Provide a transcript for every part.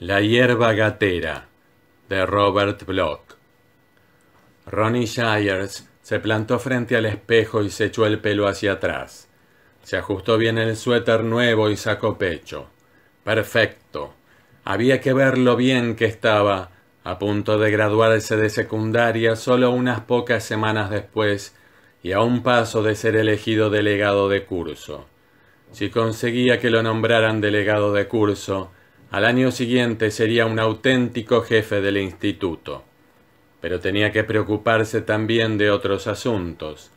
La hierba gatera de Robert Bloch. Ronnie Shires se plantó frente al espejo y se echó el pelo hacia atrás. Se ajustó bien el suéter nuevo y sacó pecho. Perfecto. Había que ver lo bien que estaba. A punto de graduarse de secundaria solo unas pocas semanas después y a un paso de ser elegido delegado de curso. Si conseguía que lo nombraran delegado de curso, al año siguiente sería un auténtico jefe del instituto. Pero tenía que preocuparse también de otros asuntos.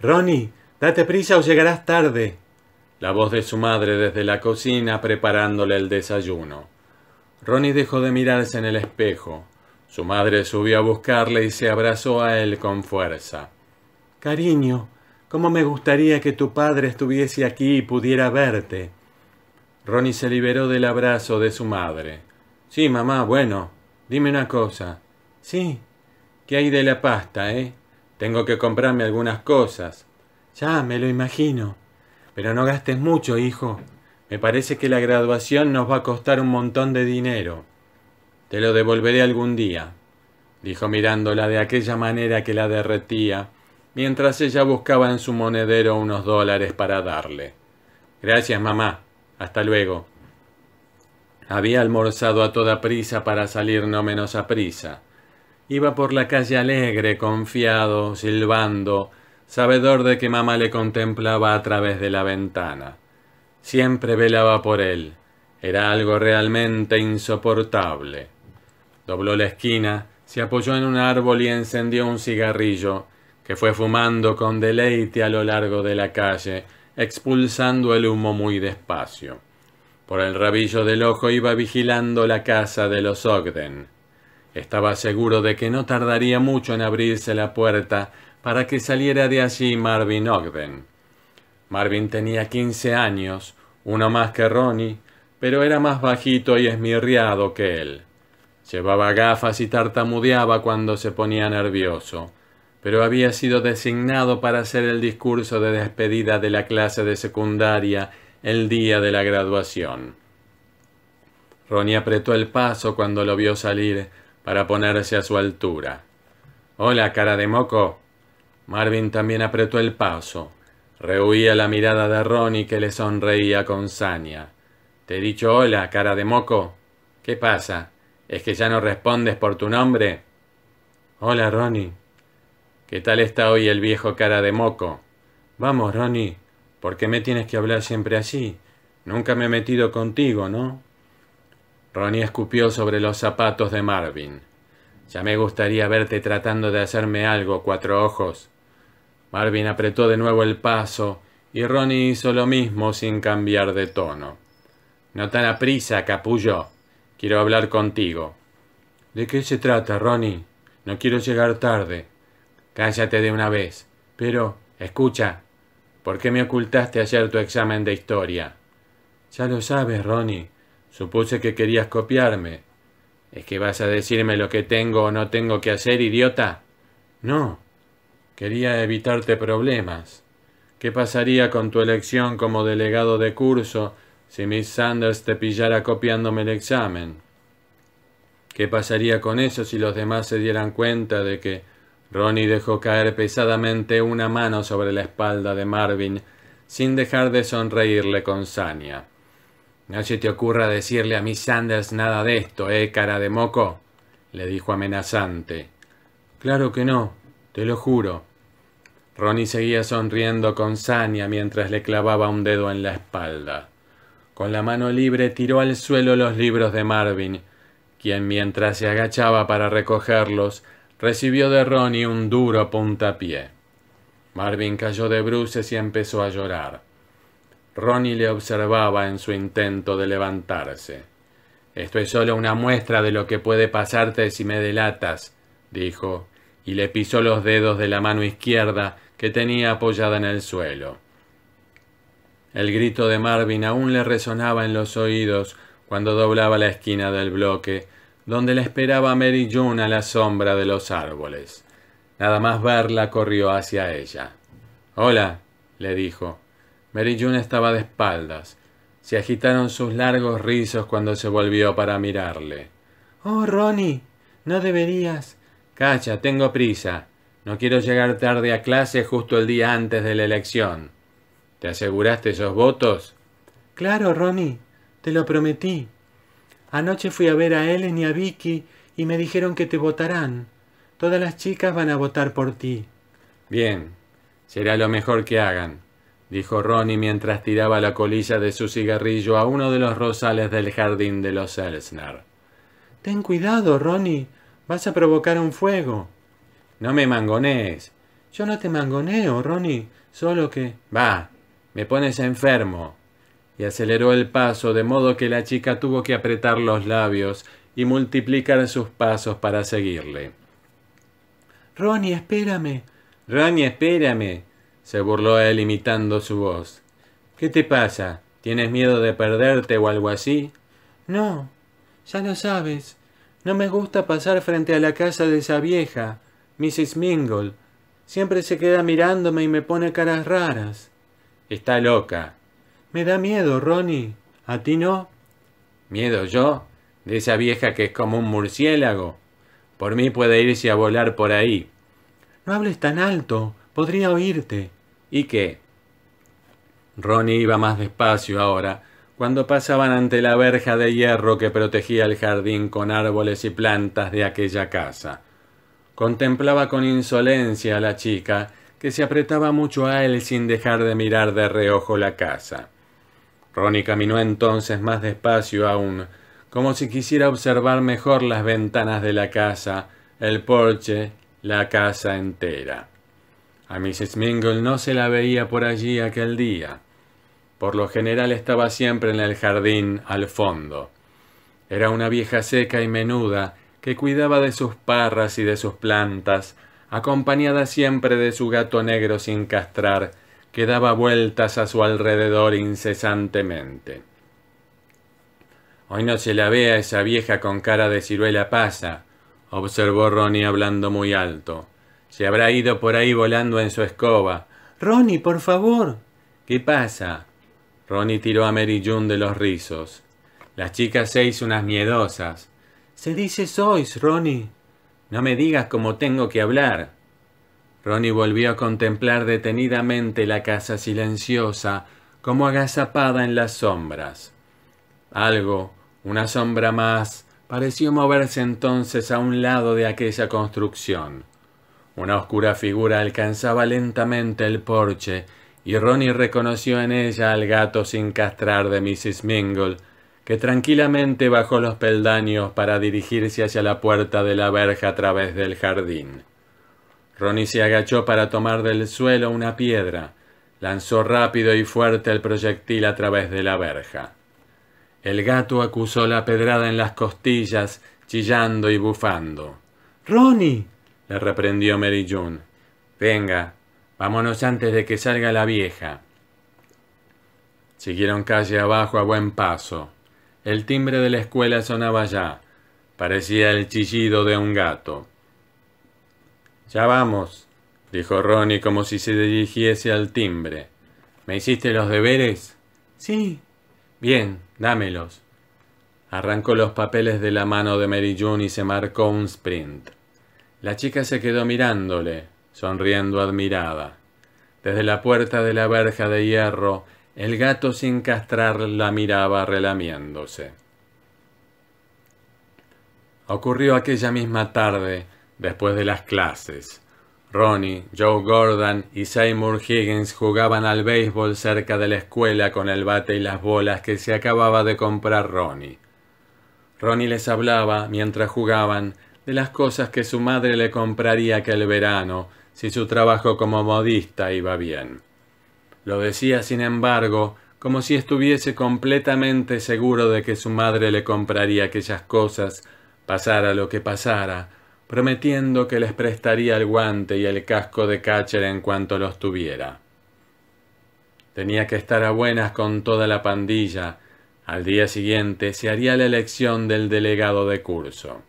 Ronnie, date prisa o llegarás tarde. La voz de su madre desde la cocina preparándole el desayuno. Ronnie dejó de mirarse en el espejo. Su madre subió a buscarle y se abrazó a él con fuerza. Cariño, cómo me gustaría que tu padre estuviese aquí y pudiera verte. Ronnie se liberó del abrazo de su madre. Sí, mamá, bueno. Dime una cosa. Sí. ¿Qué hay de la pasta, eh? Tengo que comprarme algunas cosas. Ya, me lo imagino. Pero no gastes mucho, hijo. Me parece que la graduación nos va a costar un montón de dinero. Te lo devolveré algún día, dijo mirándola de aquella manera que la derretía, mientras ella buscaba en su monedero unos dólares para darle. Gracias, mamá. Hasta luego. Había almorzado a toda prisa para salir no menos a prisa. Iba por la calle alegre, confiado, silbando, sabedor de que mamá le contemplaba a través de la ventana. Siempre velaba por él. Era algo realmente insoportable. Dobló la esquina, se apoyó en un árbol y encendió un cigarrillo, que fue fumando con deleite a lo largo de la calle, expulsando el humo muy despacio. Por el rabillo del ojo iba vigilando la casa de los Ogden. Estaba seguro de que no tardaría mucho en abrirse la puerta para que saliera de allí Marvin Ogden. Marvin tenía quince años, uno más que Ronnie, pero era más bajito y esmirriado que él. Llevaba gafas y tartamudeaba cuando se ponía nervioso pero había sido designado para hacer el discurso de despedida de la clase de secundaria el día de la graduación. Ronnie apretó el paso cuando lo vio salir para ponerse a su altura. Hola, cara de moco. Marvin también apretó el paso. Rehuía la mirada de Ronnie que le sonreía con saña. Te he dicho hola, cara de moco. ¿Qué pasa? ¿Es que ya no respondes por tu nombre? Hola, Ronnie, ¿Qué tal está hoy el viejo cara de moco? Vamos, Ronnie, ¿por qué me tienes que hablar siempre así? Nunca me he metido contigo, ¿no? Ronnie escupió sobre los zapatos de Marvin. Ya me gustaría verte tratando de hacerme algo, cuatro ojos. Marvin apretó de nuevo el paso y Ronnie hizo lo mismo sin cambiar de tono. No tan a prisa, capullo. Quiero hablar contigo. ¿De qué se trata, Ronnie? No quiero llegar tarde. Cállate de una vez. Pero, escucha, ¿por qué me ocultaste ayer tu examen de historia? Ya lo sabes, Ronnie. Supuse que querías copiarme. ¿Es que vas a decirme lo que tengo o no tengo que hacer, idiota? No. Quería evitarte problemas. ¿Qué pasaría con tu elección como delegado de curso si Miss Sanders te pillara copiándome el examen? ¿Qué pasaría con eso si los demás se dieran cuenta de que Ronnie dejó caer pesadamente una mano sobre la espalda de Marvin, sin dejar de sonreírle con saña. No se te ocurra decirle a Miss Sanders nada de esto, ¿eh, cara de moco? le dijo amenazante. Claro que no, te lo juro. Ronnie seguía sonriendo con saña mientras le clavaba un dedo en la espalda. Con la mano libre tiró al suelo los libros de Marvin, quien mientras se agachaba para recogerlos, recibió de Ronnie un duro puntapié. Marvin cayó de bruces y empezó a llorar. Ronnie le observaba en su intento de levantarse. Esto es solo una muestra de lo que puede pasarte si me delatas, dijo, y le pisó los dedos de la mano izquierda que tenía apoyada en el suelo. El grito de Marvin aún le resonaba en los oídos cuando doblaba la esquina del bloque donde la esperaba Mary June a la sombra de los árboles. Nada más verla corrió hacia ella. Hola, le dijo. Mary June estaba de espaldas. Se agitaron sus largos rizos cuando se volvió para mirarle. Oh, Ronnie, no deberías. Cacha, tengo prisa. No quiero llegar tarde a clase justo el día antes de la elección. ¿Te aseguraste esos votos? Claro, Ronnie, te lo prometí. Anoche fui a ver a Ellen y a Vicky y me dijeron que te votarán. Todas las chicas van a votar por ti. Bien, será lo mejor que hagan, dijo Ronnie mientras tiraba la colilla de su cigarrillo a uno de los rosales del jardín de los Elsner. Ten cuidado, Ronnie. Vas a provocar un fuego. No me mangonees. Yo no te mangoneo, Ronnie. Solo que. Va, me pones enfermo y aceleró el paso de modo que la chica tuvo que apretar los labios y multiplicar sus pasos para seguirle. Ronnie, espérame. Ronnie, espérame. se burló él imitando su voz. ¿Qué te pasa? ¿Tienes miedo de perderte o algo así? No, ya lo sabes. No me gusta pasar frente a la casa de esa vieja, Mrs. Mingle. Siempre se queda mirándome y me pone caras raras. Está loca, me da miedo, Ronnie. ¿A ti no? ¿Miedo yo? De esa vieja que es como un murciélago. Por mí puede irse a volar por ahí. No hables tan alto. Podría oírte. ¿Y qué? Ronnie iba más despacio ahora, cuando pasaban ante la verja de hierro que protegía el jardín con árboles y plantas de aquella casa. Contemplaba con insolencia a la chica, que se apretaba mucho a él sin dejar de mirar de reojo la casa. Ronnie caminó entonces más despacio aún, como si quisiera observar mejor las ventanas de la casa, el porche, la casa entera. A Mrs. Mingle no se la veía por allí aquel día. Por lo general estaba siempre en el jardín, al fondo. Era una vieja seca y menuda que cuidaba de sus parras y de sus plantas, acompañada siempre de su gato negro sin castrar, que daba vueltas a su alrededor incesantemente. Hoy no se la ve a esa vieja con cara de ciruela pasa, observó Ronnie hablando muy alto. Se habrá ido por ahí volando en su escoba. Ronnie, por favor. ¿Qué pasa? Ronnie tiró a Mary June de los rizos. Las chicas seis unas miedosas. Se dice sois, Ronnie. No me digas cómo tengo que hablar. Ronnie volvió a contemplar detenidamente la casa silenciosa, como agazapada en las sombras. Algo, una sombra más, pareció moverse entonces a un lado de aquella construcción. Una oscura figura alcanzaba lentamente el porche, y Ronnie reconoció en ella al gato sin castrar de Mrs. Mingle, que tranquilamente bajó los peldaños para dirigirse hacia la puerta de la verja a través del jardín. Ronnie se agachó para tomar del suelo una piedra. Lanzó rápido y fuerte el proyectil a través de la verja. El gato acusó la pedrada en las costillas, chillando y bufando. Ronnie, le reprendió Mary June. Venga, vámonos antes de que salga la vieja. Siguieron calle abajo a buen paso. El timbre de la escuela sonaba ya. Parecía el chillido de un gato. Ya vamos, dijo Ronnie como si se dirigiese al timbre. ¿Me hiciste los deberes? Sí. Bien, dámelos. Arrancó los papeles de la mano de Mary June y se marcó un sprint. La chica se quedó mirándole, sonriendo admirada. Desde la puerta de la verja de hierro, el gato sin castrar la miraba relamiéndose. Ocurrió aquella misma tarde después de las clases. Ronnie, Joe Gordon y Seymour Higgins jugaban al béisbol cerca de la escuela con el bate y las bolas que se acababa de comprar Ronnie. Ronnie les hablaba, mientras jugaban, de las cosas que su madre le compraría aquel verano si su trabajo como modista iba bien. Lo decía, sin embargo, como si estuviese completamente seguro de que su madre le compraría aquellas cosas, pasara lo que pasara, prometiendo que les prestaría el guante y el casco de Catcher en cuanto los tuviera. Tenía que estar a buenas con toda la pandilla. Al día siguiente se haría la elección del delegado de curso.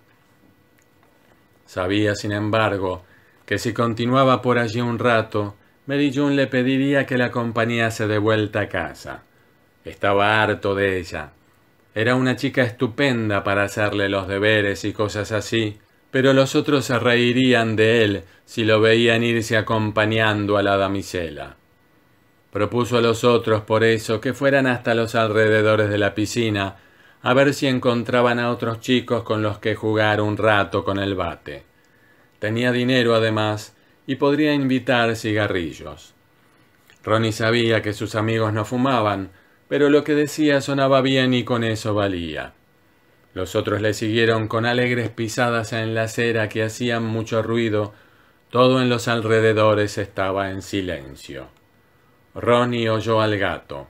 Sabía, sin embargo, que si continuaba por allí un rato, Mary le pediría que la acompañase de vuelta a casa. Estaba harto de ella. Era una chica estupenda para hacerle los deberes y cosas así, pero los otros se reirían de él si lo veían irse acompañando a la damisela. Propuso a los otros, por eso, que fueran hasta los alrededores de la piscina, a ver si encontraban a otros chicos con los que jugar un rato con el bate. Tenía dinero, además, y podría invitar cigarrillos. Ronnie sabía que sus amigos no fumaban, pero lo que decía sonaba bien y con eso valía. Los otros le siguieron con alegres pisadas en la acera que hacían mucho ruido. Todo en los alrededores estaba en silencio. Ronnie oyó al gato.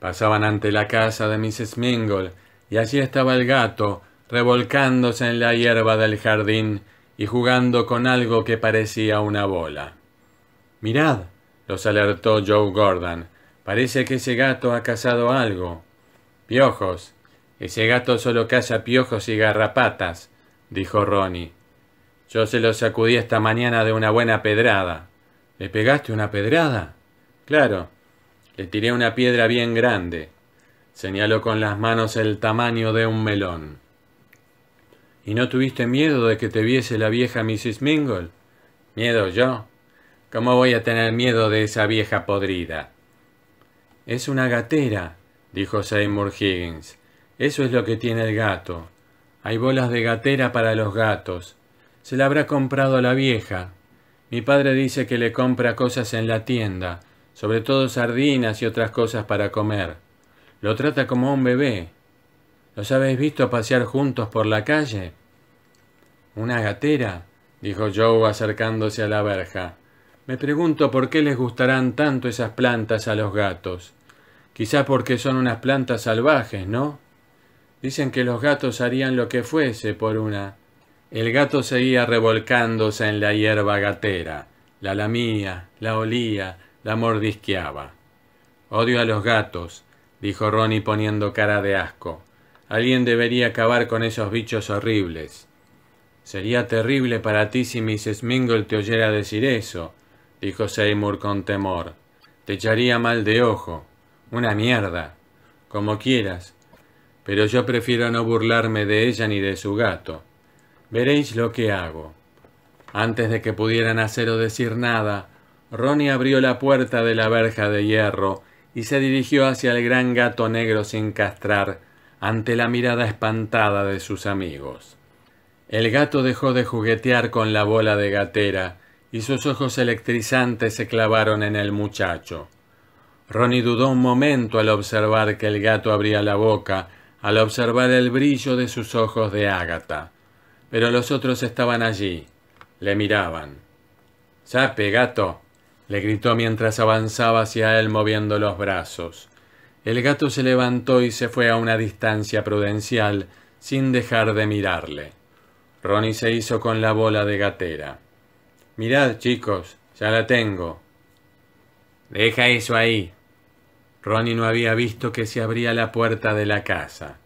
Pasaban ante la casa de Mrs. Mingle y allí estaba el gato, revolcándose en la hierba del jardín y jugando con algo que parecía una bola. Mirad, los alertó Joe Gordon, parece que ese gato ha cazado algo. Piojos, ese gato solo caza piojos y garrapatas, dijo Ronnie. Yo se lo sacudí esta mañana de una buena pedrada. ¿Le pegaste una pedrada? Claro. Le tiré una piedra bien grande. Señaló con las manos el tamaño de un melón. ¿Y no tuviste miedo de que te viese la vieja Mrs. Mingle? ¿Miedo yo? ¿Cómo voy a tener miedo de esa vieja podrida? Es una gatera, dijo Seymour Higgins. Eso es lo que tiene el gato. Hay bolas de gatera para los gatos. Se la habrá comprado la vieja. Mi padre dice que le compra cosas en la tienda, sobre todo sardinas y otras cosas para comer. Lo trata como a un bebé. ¿Los habéis visto pasear juntos por la calle? Una gatera, dijo Joe acercándose a la verja. Me pregunto por qué les gustarán tanto esas plantas a los gatos. Quizá porque son unas plantas salvajes, ¿no? Dicen que los gatos harían lo que fuese por una. El gato seguía revolcándose en la hierba gatera. La lamía, la olía, la mordisqueaba. Odio a los gatos, dijo Ronnie poniendo cara de asco. Alguien debería acabar con esos bichos horribles. Sería terrible para ti si Mrs. Mingle te oyera decir eso, dijo Seymour con temor. Te echaría mal de ojo. Una mierda. Como quieras, pero yo prefiero no burlarme de ella ni de su gato. Veréis lo que hago. Antes de que pudieran hacer o decir nada, Ronnie abrió la puerta de la verja de hierro y se dirigió hacia el gran gato negro sin castrar, ante la mirada espantada de sus amigos. El gato dejó de juguetear con la bola de gatera, y sus ojos electrizantes se clavaron en el muchacho. Ronnie dudó un momento al observar que el gato abría la boca al observar el brillo de sus ojos de ágata. Pero los otros estaban allí, le miraban. Sape, gato, le gritó mientras avanzaba hacia él moviendo los brazos. El gato se levantó y se fue a una distancia prudencial, sin dejar de mirarle. Ronnie se hizo con la bola de gatera. Mirad, chicos, ya la tengo. Deja eso ahí, Ronnie no había visto que se abría la puerta de la casa,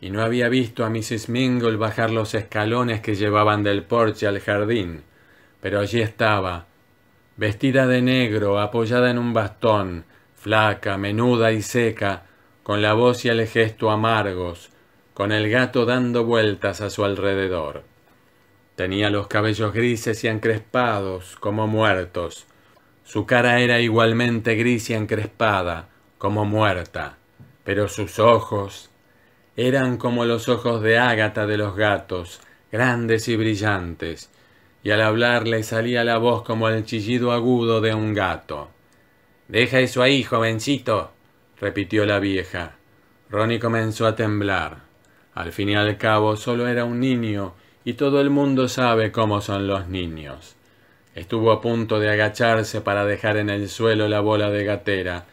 y no había visto a Mrs. Mingle bajar los escalones que llevaban del porche al jardín, pero allí estaba, vestida de negro, apoyada en un bastón, flaca, menuda y seca, con la voz y el gesto amargos, con el gato dando vueltas a su alrededor. Tenía los cabellos grises y encrespados, como muertos. Su cara era igualmente gris y encrespada, como muerta, pero sus ojos eran como los ojos de ágata de los gatos, grandes y brillantes, y al hablar le salía la voz como el chillido agudo de un gato. Deja eso ahí, jovencito, repitió la vieja. Ronnie comenzó a temblar. Al fin y al cabo solo era un niño, y todo el mundo sabe cómo son los niños. Estuvo a punto de agacharse para dejar en el suelo la bola de gatera,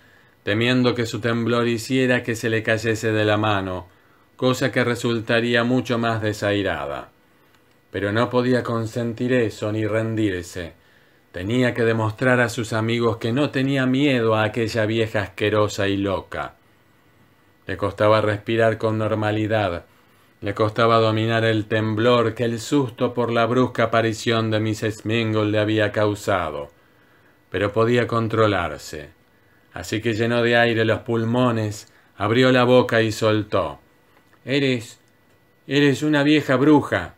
temiendo que su temblor hiciera que se le cayese de la mano, cosa que resultaría mucho más desairada. Pero no podía consentir eso ni rendirse. Tenía que demostrar a sus amigos que no tenía miedo a aquella vieja asquerosa y loca. Le costaba respirar con normalidad, le costaba dominar el temblor que el susto por la brusca aparición de Mrs. Mingle le había causado, pero podía controlarse. Así que llenó de aire los pulmones, abrió la boca y soltó. Eres. eres una vieja bruja.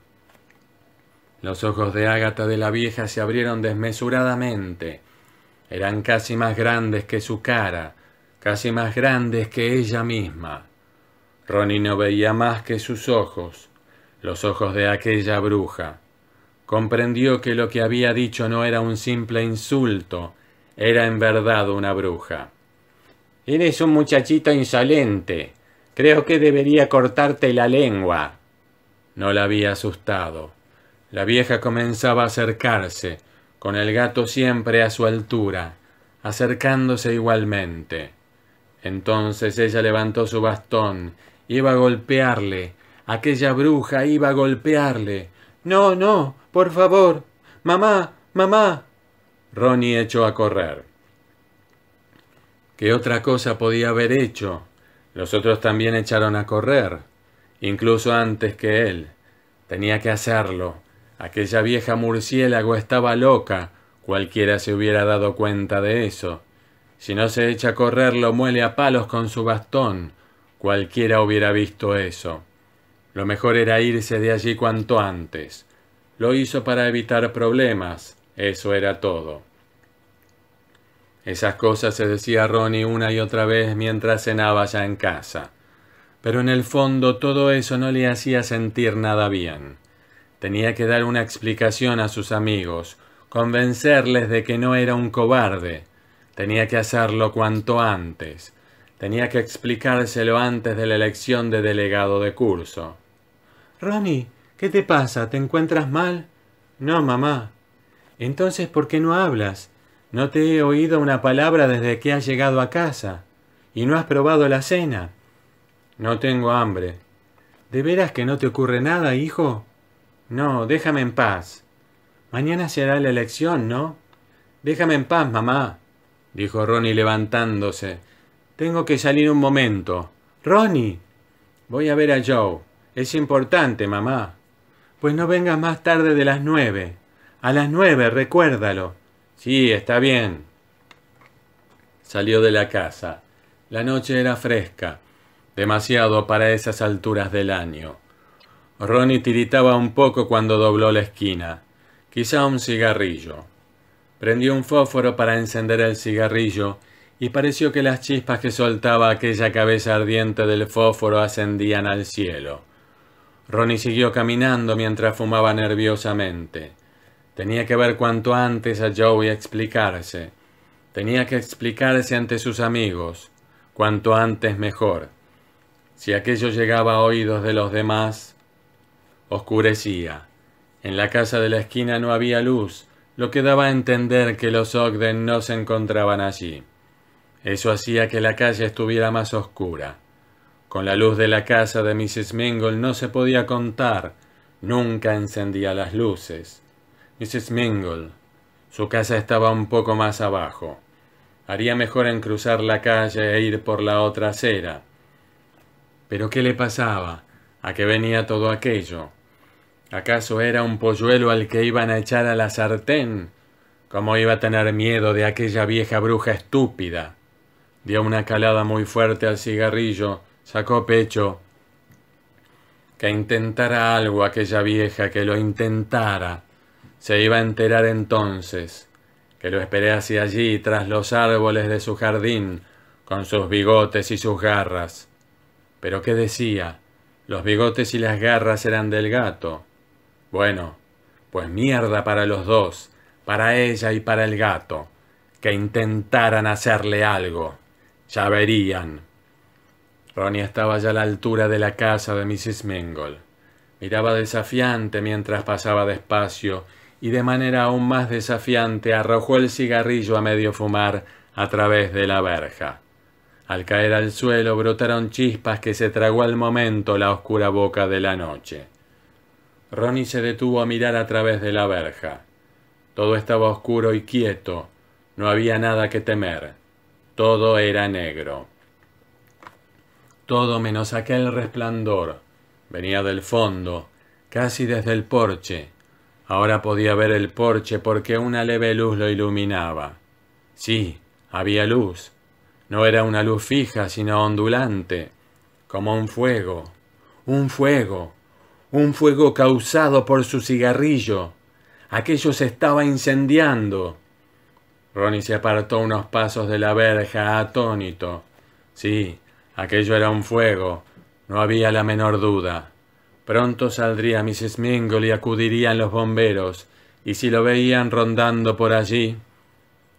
Los ojos de Ágata de la vieja se abrieron desmesuradamente. Eran casi más grandes que su cara, casi más grandes que ella misma. Ronnie no veía más que sus ojos, los ojos de aquella bruja. Comprendió que lo que había dicho no era un simple insulto, era en verdad una bruja. Eres un muchachito insolente. Creo que debería cortarte la lengua. No la había asustado. La vieja comenzaba a acercarse, con el gato siempre a su altura, acercándose igualmente. Entonces ella levantó su bastón, iba a golpearle, aquella bruja iba a golpearle. No, no, por favor, mamá, mamá, Ronnie echó a correr. ¿Qué otra cosa podía haber hecho? Los otros también echaron a correr, incluso antes que él. Tenía que hacerlo. Aquella vieja murciélago estaba loca. Cualquiera se hubiera dado cuenta de eso. Si no se echa a correr, lo muele a palos con su bastón. Cualquiera hubiera visto eso. Lo mejor era irse de allí cuanto antes. Lo hizo para evitar problemas. Eso era todo. Esas cosas se decía Ronnie una y otra vez mientras cenaba ya en casa. Pero en el fondo todo eso no le hacía sentir nada bien. Tenía que dar una explicación a sus amigos, convencerles de que no era un cobarde. Tenía que hacerlo cuanto antes. Tenía que explicárselo antes de la elección de delegado de curso. Ronnie, ¿qué te pasa? ¿Te encuentras mal? No, mamá, entonces, ¿por qué no hablas? No te he oído una palabra desde que has llegado a casa, y no has probado la cena. No tengo hambre. ¿De veras que no te ocurre nada, hijo? No, déjame en paz. Mañana será la elección, ¿no? Déjame en paz, mamá, dijo Ronnie levantándose. Tengo que salir un momento. Ronnie. Voy a ver a Joe. Es importante, mamá. Pues no vengas más tarde de las nueve. A las nueve, recuérdalo. Sí, está bien. Salió de la casa. La noche era fresca, demasiado para esas alturas del año. Ronnie tiritaba un poco cuando dobló la esquina, quizá un cigarrillo. Prendió un fósforo para encender el cigarrillo y pareció que las chispas que soltaba aquella cabeza ardiente del fósforo ascendían al cielo. Ronnie siguió caminando mientras fumaba nerviosamente. Tenía que ver cuanto antes a Joe y explicarse. Tenía que explicarse ante sus amigos. Cuanto antes mejor. Si aquello llegaba a oídos de los demás, oscurecía. En la casa de la esquina no había luz, lo que daba a entender que los Ogden no se encontraban allí. Eso hacía que la calle estuviera más oscura. Con la luz de la casa de Mrs. Mingle no se podía contar, nunca encendía las luces. Mrs. Mingle. Su casa estaba un poco más abajo. Haría mejor en cruzar la calle e ir por la otra acera. Pero ¿qué le pasaba? ¿A qué venía todo aquello? ¿Acaso era un polluelo al que iban a echar a la sartén? ¿Cómo iba a tener miedo de aquella vieja bruja estúpida? Dio una calada muy fuerte al cigarrillo, sacó pecho. Que intentara algo aquella vieja, que lo intentara. Se iba a enterar entonces que lo esperé hacia allí, tras los árboles de su jardín, con sus bigotes y sus garras. Pero ¿qué decía? Los bigotes y las garras eran del gato. Bueno, pues mierda para los dos, para ella y para el gato, que intentaran hacerle algo. Ya verían. Ronnie estaba ya a la altura de la casa de Mrs. Mingle. Miraba desafiante mientras pasaba despacio y de manera aún más desafiante arrojó el cigarrillo a medio fumar a través de la verja. Al caer al suelo brotaron chispas que se tragó al momento la oscura boca de la noche. Ronnie se detuvo a mirar a través de la verja. Todo estaba oscuro y quieto, no había nada que temer. Todo era negro. Todo menos aquel resplandor. Venía del fondo, casi desde el porche, Ahora podía ver el porche porque una leve luz lo iluminaba. Sí, había luz. No era una luz fija, sino ondulante, como un fuego, un fuego, un fuego causado por su cigarrillo. Aquello se estaba incendiando. Ronnie se apartó unos pasos de la verja, atónito. Sí, aquello era un fuego, no había la menor duda. Pronto saldría Mrs. Mingle y acudirían los bomberos, y si lo veían rondando por allí,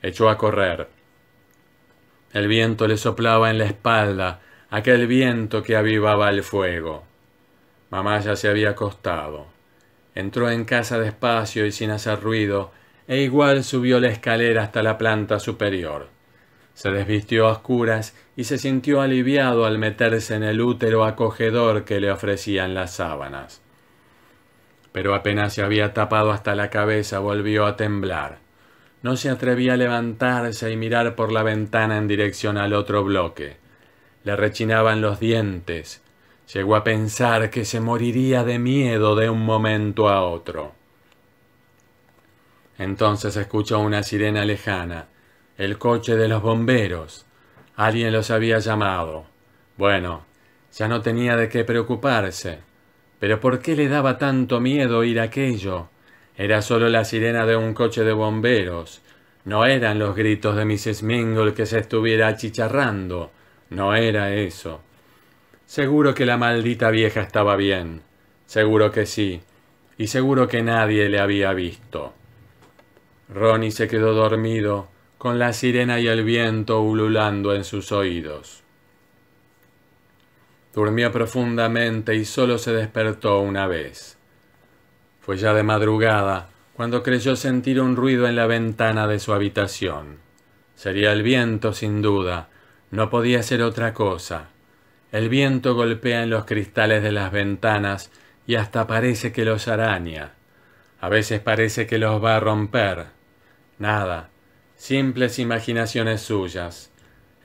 echó a correr. El viento le soplaba en la espalda, aquel viento que avivaba el fuego. Mamá ya se había acostado. Entró en casa despacio y sin hacer ruido, e igual subió la escalera hasta la planta superior. Se desvistió a oscuras y se sintió aliviado al meterse en el útero acogedor que le ofrecían las sábanas. Pero apenas se había tapado hasta la cabeza volvió a temblar. No se atrevía a levantarse y mirar por la ventana en dirección al otro bloque. Le rechinaban los dientes. Llegó a pensar que se moriría de miedo de un momento a otro. Entonces escuchó una sirena lejana el coche de los bomberos. Alguien los había llamado. Bueno, ya no tenía de qué preocuparse. Pero ¿por qué le daba tanto miedo ir aquello? Era solo la sirena de un coche de bomberos. No eran los gritos de Mrs. Mingle que se estuviera achicharrando. No era eso. Seguro que la maldita vieja estaba bien. Seguro que sí. Y seguro que nadie le había visto. Ronnie se quedó dormido con la sirena y el viento ululando en sus oídos. Durmió profundamente y solo se despertó una vez. Fue ya de madrugada cuando creyó sentir un ruido en la ventana de su habitación. Sería el viento, sin duda. No podía ser otra cosa. El viento golpea en los cristales de las ventanas y hasta parece que los araña. A veces parece que los va a romper. Nada, simples imaginaciones suyas.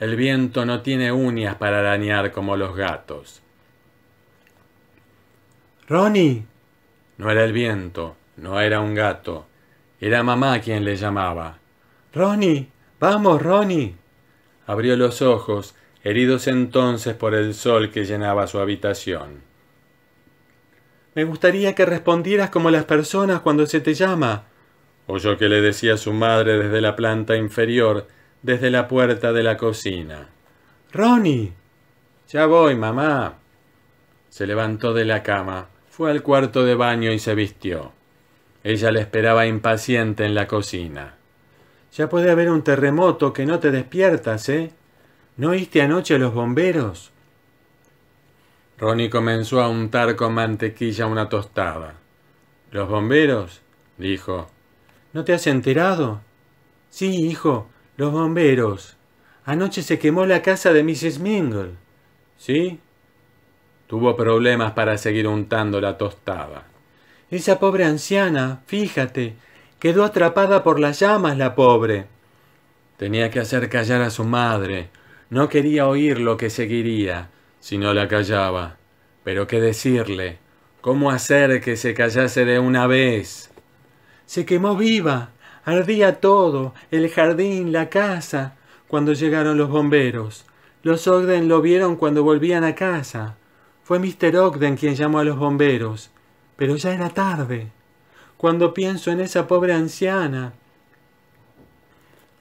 El viento no tiene uñas para arañar como los gatos. Ronnie. No era el viento, no era un gato. Era mamá quien le llamaba. Ronnie. Vamos, Ronnie. Abrió los ojos, heridos entonces por el sol que llenaba su habitación. Me gustaría que respondieras como las personas cuando se te llama, Oyó que le decía su madre desde la planta inferior, desde la puerta de la cocina. Ronnie. Ya voy, mamá. Se levantó de la cama, fue al cuarto de baño y se vistió. Ella le esperaba impaciente en la cocina. Ya puede haber un terremoto que no te despiertas, ¿eh? ¿No oíste anoche a los bomberos? Ronnie comenzó a untar con mantequilla una tostada. ¿Los bomberos? dijo. ¿No te has enterado? Sí, hijo, los bomberos. Anoche se quemó la casa de Mrs. Mingle. ¿Sí? Tuvo problemas para seguir untando la tostada. Esa pobre anciana, fíjate, quedó atrapada por las llamas la pobre. Tenía que hacer callar a su madre. No quería oír lo que seguiría, si no la callaba. Pero qué decirle, cómo hacer que se callase de una vez. Se quemó viva. Ardía todo, el jardín, la casa, cuando llegaron los bomberos. Los Ogden lo vieron cuando volvían a casa. Fue Mr. Ogden quien llamó a los bomberos. Pero ya era tarde. Cuando pienso en esa pobre anciana.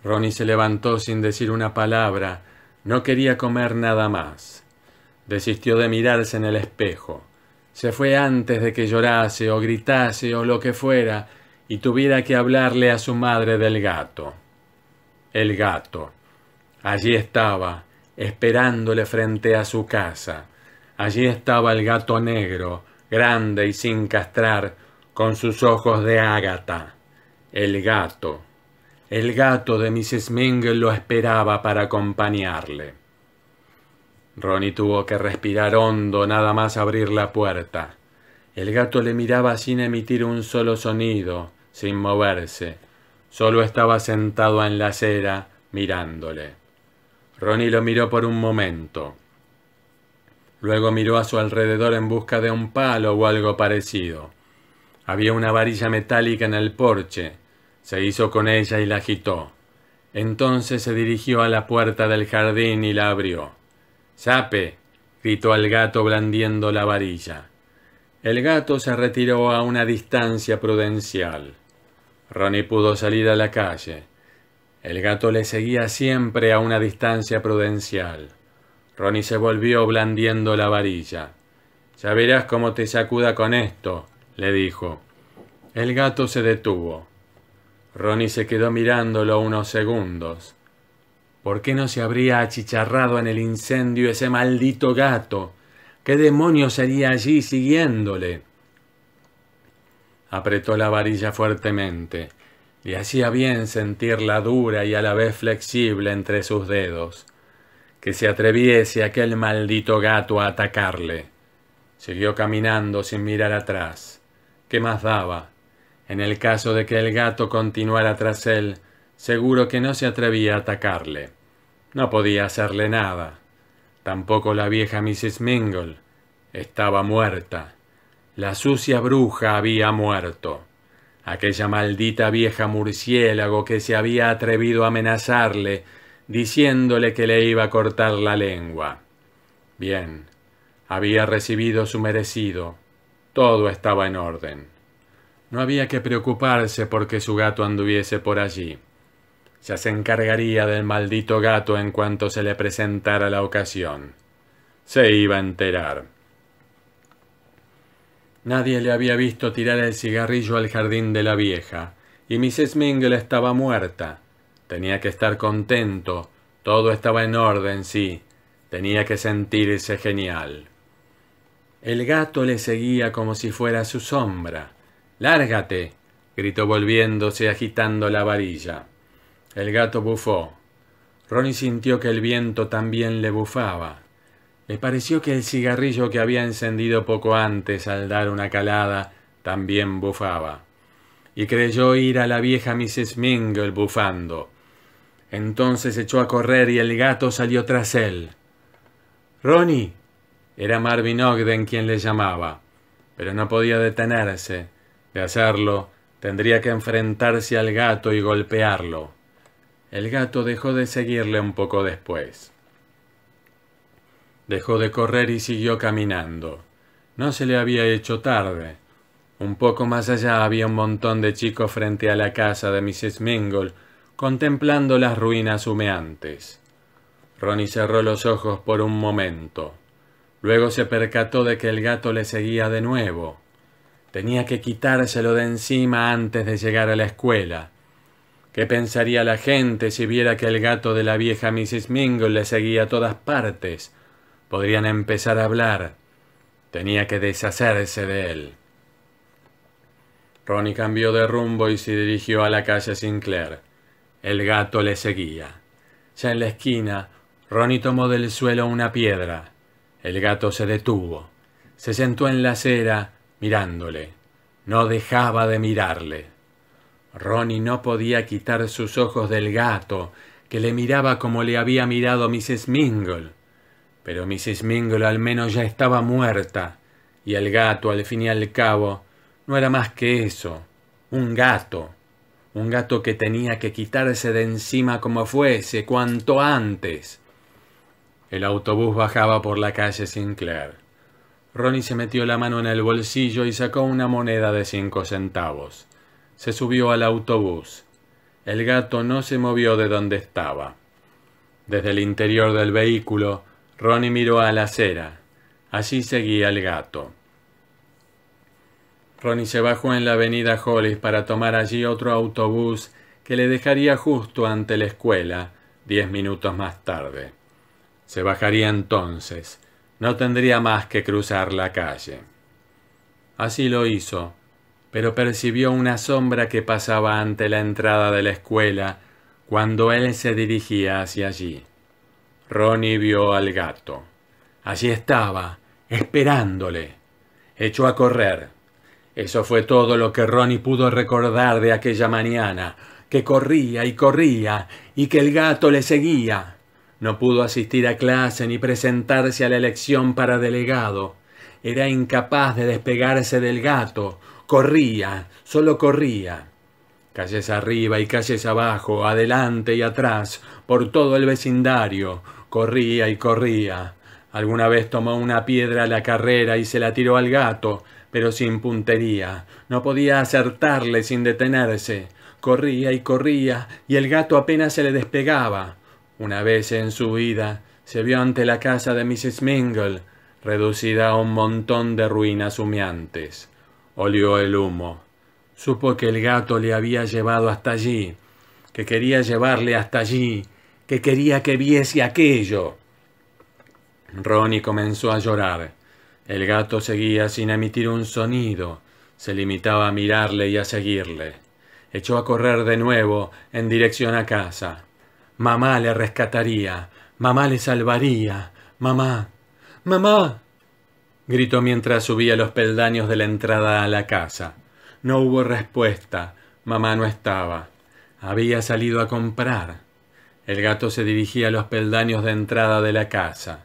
Ronnie se levantó sin decir una palabra. No quería comer nada más. Desistió de mirarse en el espejo. Se fue antes de que llorase o gritase o lo que fuera, y tuviera que hablarle a su madre del gato. El gato. Allí estaba, esperándole frente a su casa. Allí estaba el gato negro, grande y sin castrar, con sus ojos de ágata. El gato. El gato de Mrs. Mingle lo esperaba para acompañarle. Ronnie tuvo que respirar hondo nada más abrir la puerta. El gato le miraba sin emitir un solo sonido, sin moverse. Solo estaba sentado en la acera mirándole. Ronnie lo miró por un momento. Luego miró a su alrededor en busca de un palo o algo parecido. Había una varilla metálica en el porche. Se hizo con ella y la agitó. Entonces se dirigió a la puerta del jardín y la abrió. ¡Sape! gritó el gato blandiendo la varilla. El gato se retiró a una distancia prudencial. Ronnie pudo salir a la calle. El gato le seguía siempre a una distancia prudencial. Ronnie se volvió blandiendo la varilla. Ya verás cómo te sacuda con esto, le dijo. El gato se detuvo. Ronnie se quedó mirándolo unos segundos. ¿Por qué no se habría achicharrado en el incendio ese maldito gato? ¿Qué demonio sería allí siguiéndole? Apretó la varilla fuertemente. Le hacía bien sentirla dura y a la vez flexible entre sus dedos. Que se atreviese aquel maldito gato a atacarle. Siguió caminando sin mirar atrás. ¿Qué más daba? En el caso de que el gato continuara tras él, seguro que no se atrevía a atacarle. No podía hacerle nada. Tampoco la vieja Mrs. Mingle. Estaba muerta. La sucia bruja había muerto. Aquella maldita vieja murciélago que se había atrevido a amenazarle, diciéndole que le iba a cortar la lengua. Bien, había recibido su merecido. Todo estaba en orden. No había que preocuparse porque su gato anduviese por allí. Ya se encargaría del maldito gato en cuanto se le presentara la ocasión. Se iba a enterar. Nadie le había visto tirar el cigarrillo al jardín de la vieja, y Mrs. Mingle estaba muerta. Tenía que estar contento, todo estaba en orden, sí, tenía que sentirse genial. El gato le seguía como si fuera su sombra. Lárgate, gritó volviéndose agitando la varilla. El gato bufó. Ronnie sintió que el viento también le bufaba. Le pareció que el cigarrillo que había encendido poco antes al dar una calada también bufaba. Y creyó ir a la vieja Mrs. Mingle bufando. Entonces echó a correr y el gato salió tras él. Ronnie. Era Marvin Ogden quien le llamaba, pero no podía detenerse. De hacerlo, tendría que enfrentarse al gato y golpearlo. El gato dejó de seguirle un poco después. Dejó de correr y siguió caminando. No se le había hecho tarde. Un poco más allá había un montón de chicos frente a la casa de Mrs. Mingle, contemplando las ruinas humeantes. Ronnie cerró los ojos por un momento. Luego se percató de que el gato le seguía de nuevo. Tenía que quitárselo de encima antes de llegar a la escuela. ¿Qué pensaría la gente si viera que el gato de la vieja Mrs. Mingle le seguía a todas partes? Podrían empezar a hablar. Tenía que deshacerse de él. Ronnie cambió de rumbo y se dirigió a la calle Sinclair. El gato le seguía. Ya en la esquina, Ronnie tomó del suelo una piedra. El gato se detuvo. Se sentó en la acera, mirándole. No dejaba de mirarle. Ronnie no podía quitar sus ojos del gato, que le miraba como le había mirado Mrs. Mingle. Pero Mrs. Mingle al menos ya estaba muerta, y el gato, al fin y al cabo, no era más que eso, un gato, un gato que tenía que quitarse de encima como fuese, cuanto antes. El autobús bajaba por la calle Sinclair. Ronnie se metió la mano en el bolsillo y sacó una moneda de cinco centavos se subió al autobús. El gato no se movió de donde estaba. Desde el interior del vehículo, Ronnie miró a la acera. Allí seguía el gato. Ronnie se bajó en la avenida Hollis para tomar allí otro autobús que le dejaría justo ante la escuela, diez minutos más tarde. Se bajaría entonces. No tendría más que cruzar la calle. Así lo hizo, pero percibió una sombra que pasaba ante la entrada de la escuela cuando él se dirigía hacia allí. Ronnie vio al gato. Allí estaba, esperándole. Echó a correr. Eso fue todo lo que Ronnie pudo recordar de aquella mañana, que corría y corría, y que el gato le seguía. No pudo asistir a clase ni presentarse a la elección para delegado. Era incapaz de despegarse del gato, Corría, solo corría. Calles arriba y calles abajo, adelante y atrás, por todo el vecindario. Corría y corría. Alguna vez tomó una piedra a la carrera y se la tiró al gato, pero sin puntería. No podía acertarle sin detenerse. Corría y corría, y el gato apenas se le despegaba. Una vez en su vida se vio ante la casa de Mrs. Mingle, reducida a un montón de ruinas humeantes. Olió el humo. Supo que el gato le había llevado hasta allí, que quería llevarle hasta allí, que quería que viese aquello. Ronnie comenzó a llorar. El gato seguía sin emitir un sonido, se limitaba a mirarle y a seguirle. Echó a correr de nuevo en dirección a casa. Mamá le rescataría, mamá le salvaría, mamá, mamá, gritó mientras subía los peldaños de la entrada a la casa. No hubo respuesta. Mamá no estaba. Había salido a comprar. El gato se dirigía a los peldaños de entrada de la casa.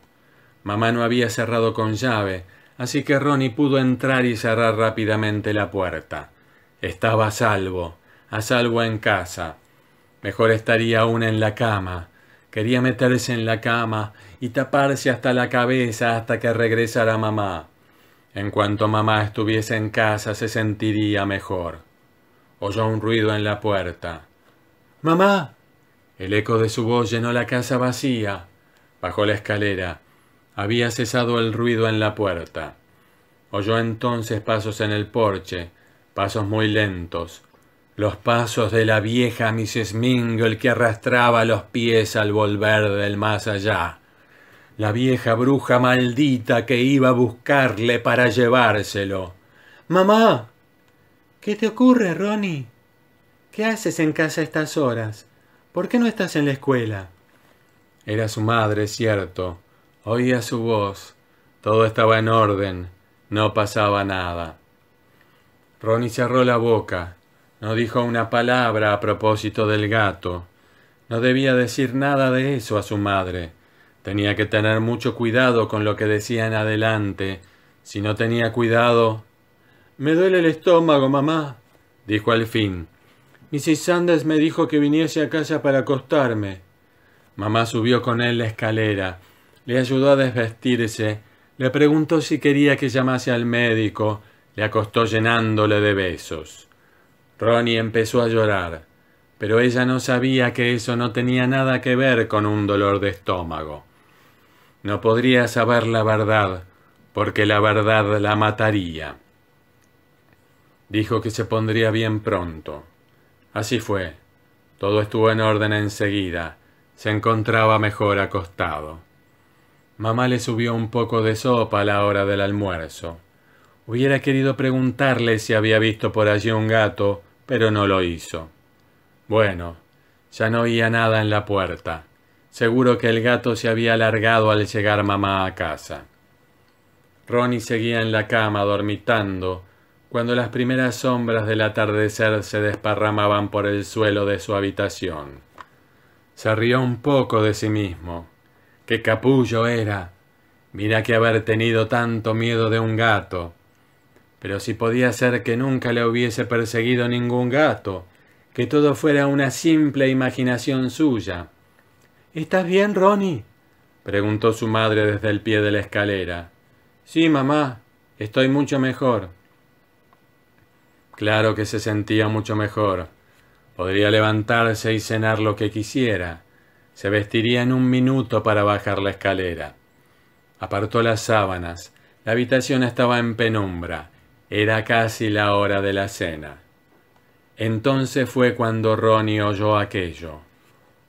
Mamá no había cerrado con llave, así que Ronnie pudo entrar y cerrar rápidamente la puerta. Estaba a salvo, a salvo en casa. Mejor estaría aún en la cama. Quería meterse en la cama y taparse hasta la cabeza hasta que regresara mamá. En cuanto mamá estuviese en casa se sentiría mejor. Oyó un ruido en la puerta. ¡Mamá! El eco de su voz llenó la casa vacía. Bajó la escalera. Había cesado el ruido en la puerta. Oyó entonces pasos en el porche, pasos muy lentos, los pasos de la vieja Mrs. Mingle que arrastraba los pies al volver del más allá. La vieja bruja maldita que iba a buscarle para llevárselo. Mamá. ¿Qué te ocurre, Ronnie? ¿Qué haces en casa a estas horas? ¿Por qué no estás en la escuela? Era su madre, cierto. Oía su voz. Todo estaba en orden. No pasaba nada. Ronnie cerró la boca. No dijo una palabra a propósito del gato. No debía decir nada de eso a su madre. Tenía que tener mucho cuidado con lo que decía en adelante. Si no tenía cuidado. Me duele el estómago, mamá, dijo al fin. Mrs. Sanders me dijo que viniese a casa para acostarme. Mamá subió con él la escalera, le ayudó a desvestirse, le preguntó si quería que llamase al médico, le acostó llenándole de besos. Ronnie empezó a llorar, pero ella no sabía que eso no tenía nada que ver con un dolor de estómago. No podría saber la verdad, porque la verdad la mataría. Dijo que se pondría bien pronto. Así fue. Todo estuvo en orden enseguida. Se encontraba mejor acostado. Mamá le subió un poco de sopa a la hora del almuerzo. Hubiera querido preguntarle si había visto por allí un gato, pero no lo hizo. Bueno, ya no oía nada en la puerta. Seguro que el gato se había alargado al llegar mamá a casa. Ronnie seguía en la cama dormitando cuando las primeras sombras del atardecer se desparramaban por el suelo de su habitación. Se rió un poco de sí mismo. ¡Qué capullo era! Mira que haber tenido tanto miedo de un gato. Pero si podía ser que nunca le hubiese perseguido ningún gato, que todo fuera una simple imaginación suya. ¿Estás bien, Ronnie? preguntó su madre desde el pie de la escalera. Sí, mamá, estoy mucho mejor. Claro que se sentía mucho mejor. Podría levantarse y cenar lo que quisiera. Se vestiría en un minuto para bajar la escalera. Apartó las sábanas. La habitación estaba en penumbra. Era casi la hora de la cena. Entonces fue cuando Ronnie oyó aquello.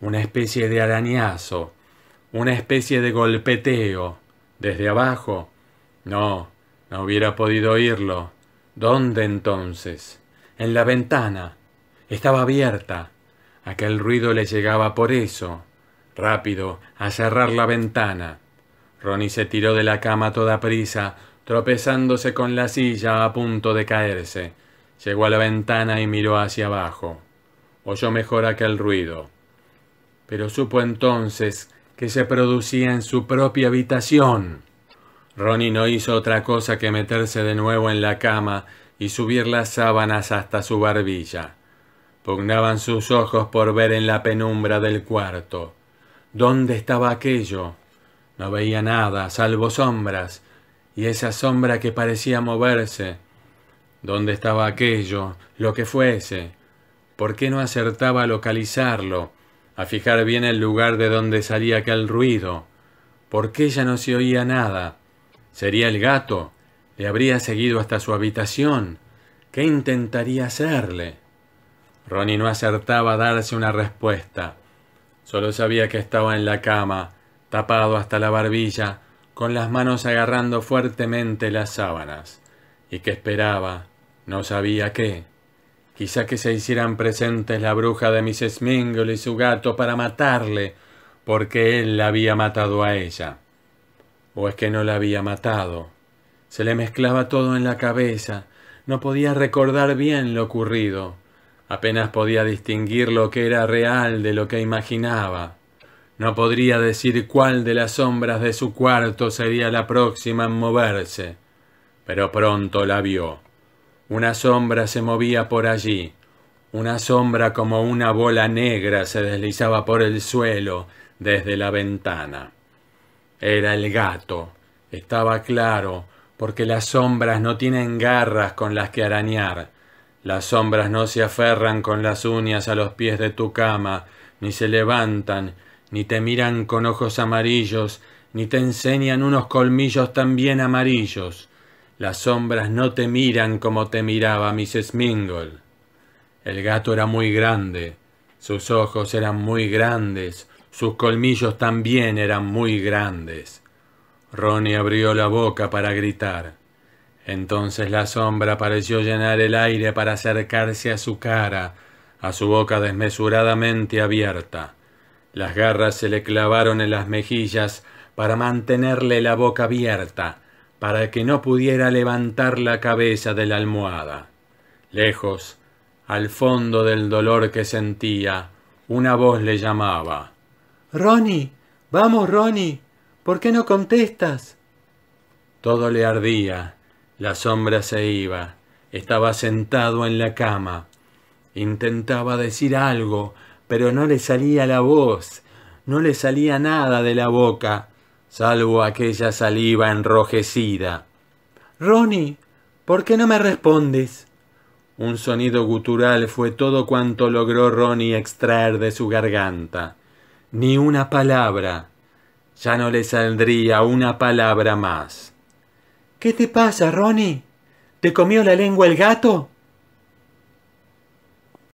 Una especie de arañazo, una especie de golpeteo. ¿Desde abajo? No, no hubiera podido oírlo. ¿Dónde entonces? En la ventana. Estaba abierta. Aquel ruido le llegaba por eso. Rápido, a cerrar la ventana. Ronnie se tiró de la cama toda prisa, tropezándose con la silla a punto de caerse. Llegó a la ventana y miró hacia abajo. Oyó mejor aquel ruido. Pero supo entonces que se producía en su propia habitación. Ronnie no hizo otra cosa que meterse de nuevo en la cama y subir las sábanas hasta su barbilla. Pugnaban sus ojos por ver en la penumbra del cuarto. ¿Dónde estaba aquello? No veía nada, salvo sombras, y esa sombra que parecía moverse. ¿Dónde estaba aquello? Lo que fuese. ¿Por qué no acertaba a localizarlo? A fijar bien el lugar de donde salía aquel ruido. ¿Por qué ya no se oía nada? ¿Sería el gato? ¿Le habría seguido hasta su habitación? ¿Qué intentaría hacerle? Ronnie no acertaba a darse una respuesta. Solo sabía que estaba en la cama, tapado hasta la barbilla, con las manos agarrando fuertemente las sábanas, y que esperaba, no sabía qué. Quizá que se hicieran presentes la bruja de Mrs. Mingle y su gato para matarle, porque él la había matado a ella. O es que no la había matado. Se le mezclaba todo en la cabeza, no podía recordar bien lo ocurrido, apenas podía distinguir lo que era real de lo que imaginaba. No podría decir cuál de las sombras de su cuarto sería la próxima en moverse, pero pronto la vio. Una sombra se movía por allí, una sombra como una bola negra se deslizaba por el suelo desde la ventana. Era el gato, estaba claro, porque las sombras no tienen garras con las que arañar, las sombras no se aferran con las uñas a los pies de tu cama, ni se levantan, ni te miran con ojos amarillos, ni te enseñan unos colmillos también amarillos. Las sombras no te miran como te miraba Mrs. Mingle. El gato era muy grande, sus ojos eran muy grandes, sus colmillos también eran muy grandes. Ronnie abrió la boca para gritar. Entonces la sombra pareció llenar el aire para acercarse a su cara, a su boca desmesuradamente abierta. Las garras se le clavaron en las mejillas para mantenerle la boca abierta, para que no pudiera levantar la cabeza de la almohada. Lejos, al fondo del dolor que sentía, una voz le llamaba. Ronnie, vamos, Ronnie, ¿por qué no contestas? Todo le ardía, la sombra se iba, estaba sentado en la cama. Intentaba decir algo, pero no le salía la voz, no le salía nada de la boca, salvo aquella saliva enrojecida. Ronnie, ¿por qué no me respondes? Un sonido gutural fue todo cuanto logró Ronnie extraer de su garganta. Ni una palabra. Ya no le saldría una palabra más. ¿Qué te pasa, Ronnie? ¿Te comió la lengua el gato?